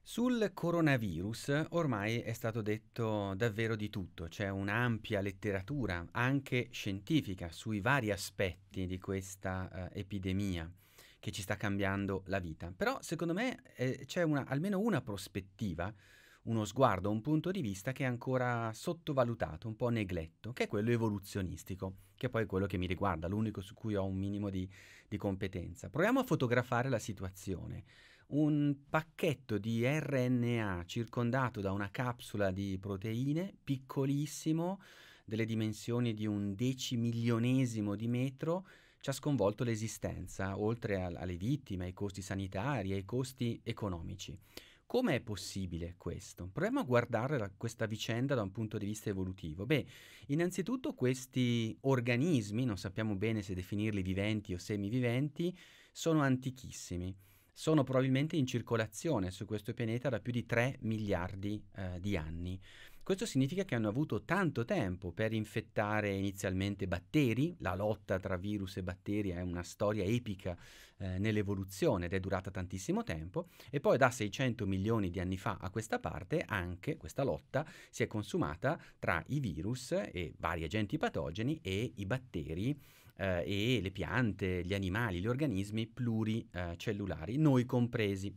Sul coronavirus ormai è stato detto davvero di tutto, c'è un'ampia letteratura, anche scientifica, sui vari aspetti di questa eh, epidemia che ci sta cambiando la vita. Però secondo me eh, c'è una, almeno una prospettiva uno sguardo, un punto di vista che è ancora sottovalutato, un po' negletto, che è quello evoluzionistico, che poi è quello che mi riguarda, l'unico su cui ho un minimo di, di competenza. Proviamo a fotografare la situazione. Un pacchetto di RNA circondato da una capsula di proteine, piccolissimo, delle dimensioni di un decimilionesimo di metro, ci ha sconvolto l'esistenza, oltre a, alle vittime, ai costi sanitari, ai costi economici. Come è possibile questo? Proviamo a guardare la, questa vicenda da un punto di vista evolutivo. Beh, innanzitutto questi organismi, non sappiamo bene se definirli viventi o semiviventi, sono antichissimi. Sono probabilmente in circolazione su questo pianeta da più di 3 miliardi eh, di anni. Questo significa che hanno avuto tanto tempo per infettare inizialmente batteri, la lotta tra virus e batteri è una storia epica eh, nell'evoluzione ed è durata tantissimo tempo, e poi da 600 milioni di anni fa a questa parte anche questa lotta si è consumata tra i virus e vari agenti patogeni e i batteri eh, e le piante, gli animali, gli organismi pluricellulari, eh, noi compresi.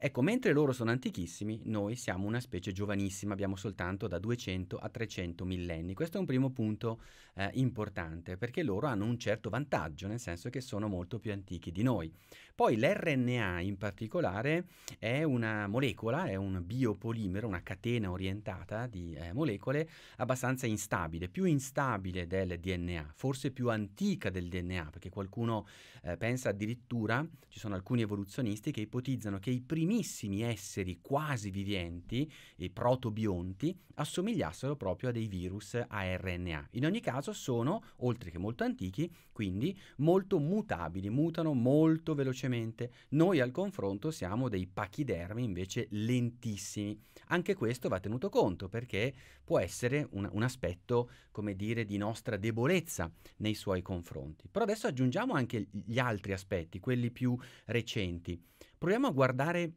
Ecco, mentre loro sono antichissimi, noi siamo una specie giovanissima, abbiamo soltanto da 200 a 300 millenni. Questo è un primo punto eh, importante perché loro hanno un certo vantaggio, nel senso che sono molto più antichi di noi. Poi l'RNA in particolare è una molecola, è un biopolimero, una catena orientata di eh, molecole abbastanza instabile, più instabile del DNA, forse più antica del DNA, perché qualcuno eh, pensa addirittura, ci sono alcuni evoluzionisti che ipotizzano che i primissimi esseri quasi viventi, i protobionti, assomigliassero proprio a dei virus a RNA. In ogni caso sono, oltre che molto antichi, quindi molto mutabili, mutano molto velocemente velocemente. Noi al confronto siamo dei pachidermi invece lentissimi. Anche questo va tenuto conto perché può essere un, un aspetto, come dire, di nostra debolezza nei suoi confronti. Però adesso aggiungiamo anche gli altri aspetti, quelli più recenti. Proviamo a guardare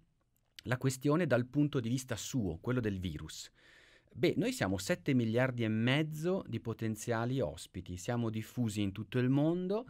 la questione dal punto di vista suo, quello del virus. Beh, noi siamo 7 miliardi e mezzo di potenziali ospiti, siamo diffusi in tutto il mondo,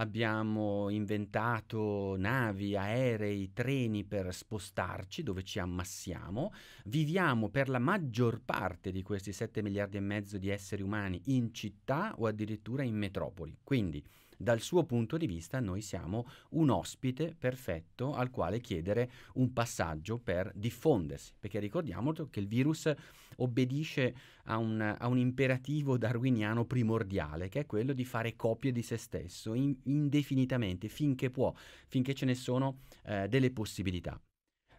abbiamo inventato navi, aerei, treni per spostarci dove ci ammassiamo, viviamo per la maggior parte di questi 7 miliardi e mezzo di esseri umani in città o addirittura in metropoli. Quindi dal suo punto di vista noi siamo un ospite perfetto al quale chiedere un passaggio per diffondersi, perché ricordiamo che il virus obbedisce a un, a un imperativo darwiniano primordiale, che è quello di fare copie di se stesso in, indefinitamente, finché può, finché ce ne sono eh, delle possibilità.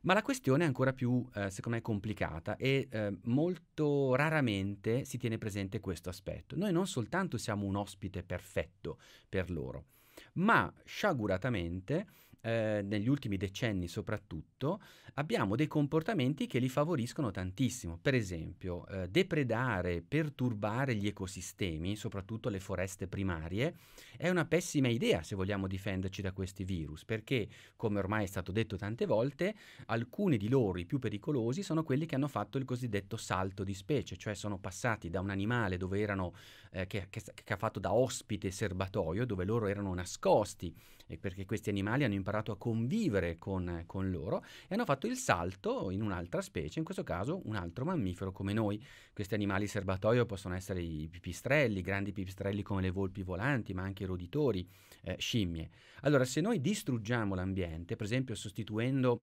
Ma la questione è ancora più, eh, secondo me, complicata e eh, molto raramente si tiene presente questo aspetto. Noi non soltanto siamo un ospite perfetto per loro, ma sciaguratamente eh, negli ultimi decenni soprattutto, abbiamo dei comportamenti che li favoriscono tantissimo. Per esempio, eh, depredare, perturbare gli ecosistemi, soprattutto le foreste primarie, è una pessima idea se vogliamo difenderci da questi virus, perché, come ormai è stato detto tante volte, alcuni di loro, i più pericolosi, sono quelli che hanno fatto il cosiddetto salto di specie, cioè sono passati da un animale dove erano, eh, che, che, che ha fatto da ospite serbatoio, dove loro erano nascosti, e perché questi animali hanno imparato imparato a convivere con, con loro e hanno fatto il salto in un'altra specie, in questo caso un altro mammifero come noi. Questi animali serbatoio possono essere i pipistrelli, grandi pipistrelli come le volpi volanti, ma anche i roditori, eh, scimmie. Allora, se noi distruggiamo l'ambiente, per esempio sostituendo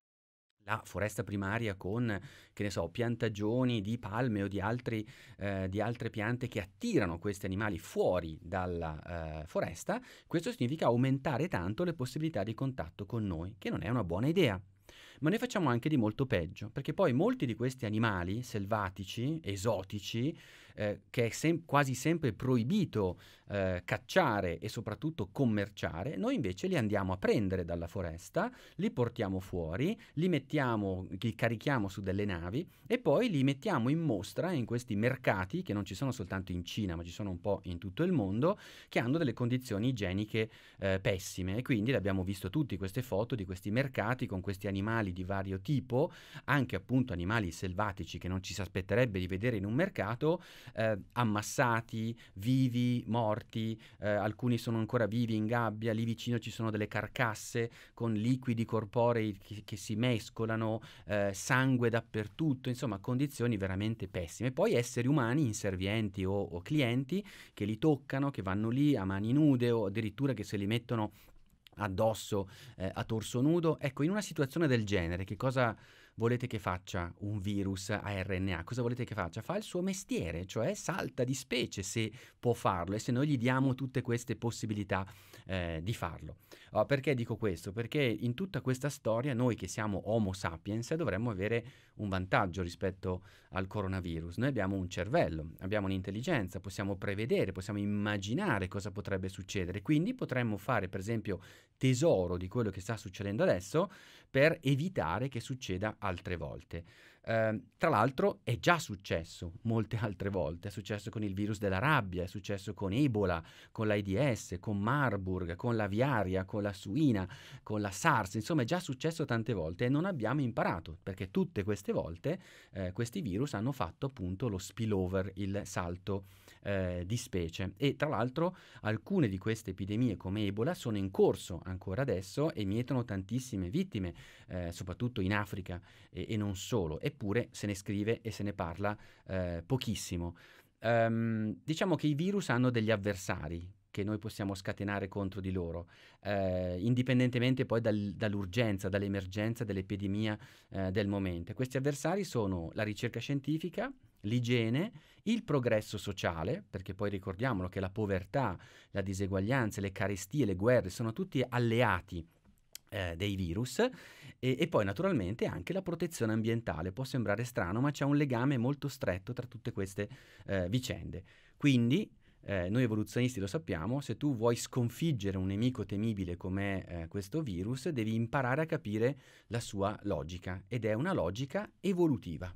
la foresta primaria con, che ne so, piantagioni di palme o di, altri, eh, di altre piante che attirano questi animali fuori dalla eh, foresta, questo significa aumentare tanto le possibilità di contatto con noi, che non è una buona idea ma noi facciamo anche di molto peggio, perché poi molti di questi animali selvatici, esotici, eh, che è sem- quasi sempre proibito eh, cacciare e soprattutto commerciare, noi invece li andiamo a prendere dalla foresta, li portiamo fuori, li mettiamo, li carichiamo su delle navi e poi li mettiamo in mostra in questi mercati che non ci sono soltanto in Cina, ma ci sono un po' in tutto il mondo, che hanno delle condizioni igieniche eh, pessime e quindi le abbiamo visto tutti queste foto di questi mercati con questi animali animali di vario tipo, anche appunto animali selvatici che non ci si aspetterebbe di vedere in un mercato, eh, ammassati, vivi, morti, eh, alcuni sono ancora vivi in gabbia, lì vicino ci sono delle carcasse con liquidi corporei che, che si mescolano, eh, sangue dappertutto, insomma condizioni veramente pessime. Poi esseri umani inservienti o, o clienti che li toccano, che vanno lì a mani nude o addirittura che se li mettono addosso eh, a torso nudo. Ecco, in una situazione del genere, che cosa volete che faccia un virus a RNA? Cosa volete che faccia? Fa il suo mestiere, cioè salta di specie se può farlo e se noi gli diamo tutte queste possibilità eh, di farlo. Oh, perché dico questo? Perché in tutta questa storia noi che siamo Homo sapiens dovremmo avere un vantaggio rispetto al coronavirus. Noi abbiamo un cervello, abbiamo un'intelligenza, possiamo prevedere, possiamo immaginare cosa potrebbe succedere, quindi potremmo fare per esempio tesoro di quello che sta succedendo adesso per evitare che succeda altre volte. Ehm, tra l'altro è già successo molte altre volte, è successo con il virus della rabbia, è successo con Ebola, con l'AIDS, con Marburg, con la viaria, con la suina, con la SARS, insomma è già successo tante volte e non abbiamo imparato perché tutte queste volte eh, questi virus hanno fatto appunto lo spillover, il salto eh, di specie e tra l'altro alcune di queste epidemie come Ebola sono in corso ancora adesso e mietono tantissime vittime, eh, soprattutto in Africa e, e non solo. E eppure se ne scrive e se ne parla eh, pochissimo. Um, diciamo che i virus hanno degli avversari, che noi possiamo scatenare contro di loro, eh, indipendentemente poi dal, dall'urgenza, dall'emergenza, dell'epidemia eh, del momento. Questi avversari sono la ricerca scientifica, l'igiene, il progresso sociale, perché poi ricordiamolo che la povertà, la diseguaglianza, le carestie, le guerre sono tutti alleati eh, dei virus e, e, poi naturalmente anche la protezione ambientale. Può sembrare strano, ma c'è un legame molto stretto tra tutte queste eh, vicende. Quindi eh, noi evoluzionisti lo sappiamo, se tu vuoi sconfiggere un nemico temibile come eh, questo virus, devi imparare a capire la sua logica ed è una logica evolutiva.